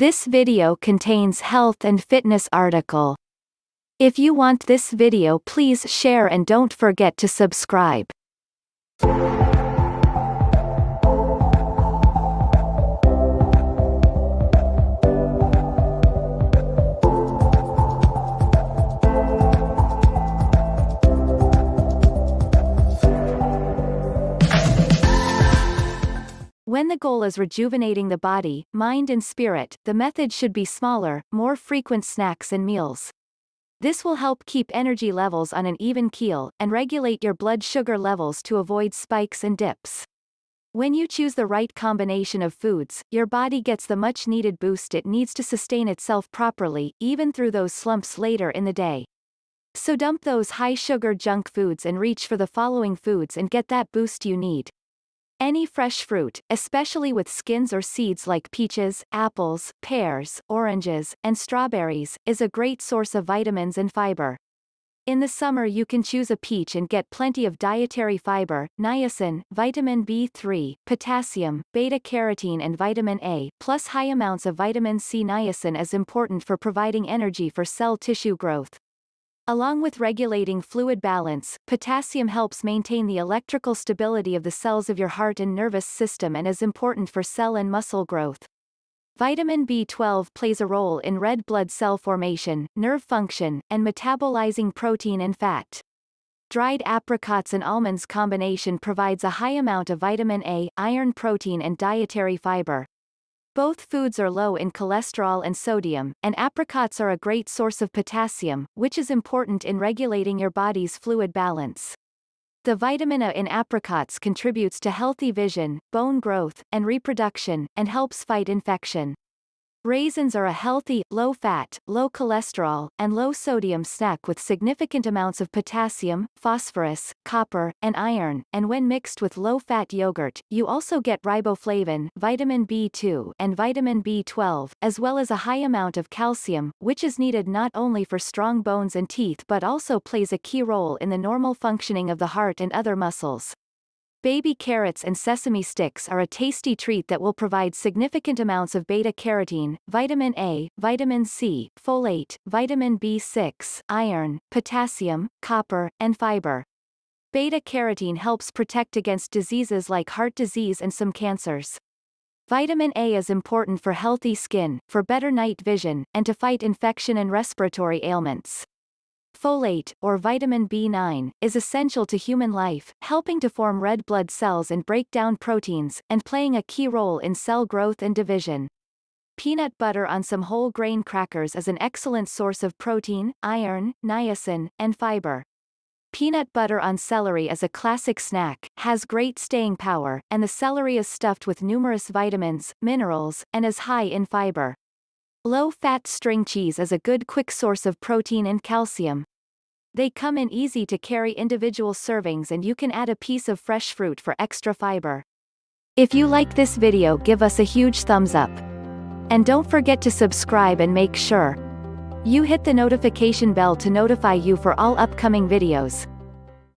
This video contains health and fitness article. If you want this video please share and don't forget to subscribe. When the goal is rejuvenating the body, mind and spirit, the method should be smaller, more frequent snacks and meals. This will help keep energy levels on an even keel, and regulate your blood sugar levels to avoid spikes and dips. When you choose the right combination of foods, your body gets the much needed boost it needs to sustain itself properly, even through those slumps later in the day. So dump those high sugar junk foods and reach for the following foods and get that boost you need. Any fresh fruit, especially with skins or seeds like peaches, apples, pears, oranges, and strawberries, is a great source of vitamins and fiber. In the summer you can choose a peach and get plenty of dietary fiber, niacin, vitamin B3, potassium, beta-carotene and vitamin A, plus high amounts of vitamin C niacin is important for providing energy for cell tissue growth. Along with regulating fluid balance, potassium helps maintain the electrical stability of the cells of your heart and nervous system and is important for cell and muscle growth. Vitamin B12 plays a role in red blood cell formation, nerve function, and metabolizing protein and fat. Dried apricots and almonds combination provides a high amount of vitamin A, iron protein and dietary fiber, both foods are low in cholesterol and sodium, and apricots are a great source of potassium, which is important in regulating your body's fluid balance. The vitamin A in apricots contributes to healthy vision, bone growth, and reproduction, and helps fight infection. Raisins are a healthy, low-fat, low-cholesterol, and low-sodium snack with significant amounts of potassium, phosphorus, copper, and iron, and when mixed with low-fat yogurt, you also get riboflavin, vitamin B2, and vitamin B12, as well as a high amount of calcium, which is needed not only for strong bones and teeth but also plays a key role in the normal functioning of the heart and other muscles. Baby carrots and sesame sticks are a tasty treat that will provide significant amounts of beta-carotene, vitamin A, vitamin C, folate, vitamin B6, iron, potassium, copper, and fiber. Beta-carotene helps protect against diseases like heart disease and some cancers. Vitamin A is important for healthy skin, for better night vision, and to fight infection and respiratory ailments. Folate, or vitamin B9, is essential to human life, helping to form red blood cells and break down proteins, and playing a key role in cell growth and division. Peanut butter on some whole grain crackers is an excellent source of protein, iron, niacin, and fiber. Peanut butter on celery is a classic snack, has great staying power, and the celery is stuffed with numerous vitamins, minerals, and is high in fiber. Low-fat string cheese is a good quick source of protein and calcium. They come in easy to carry individual servings and you can add a piece of fresh fruit for extra fiber. If you like this video give us a huge thumbs up. And don't forget to subscribe and make sure you hit the notification bell to notify you for all upcoming videos.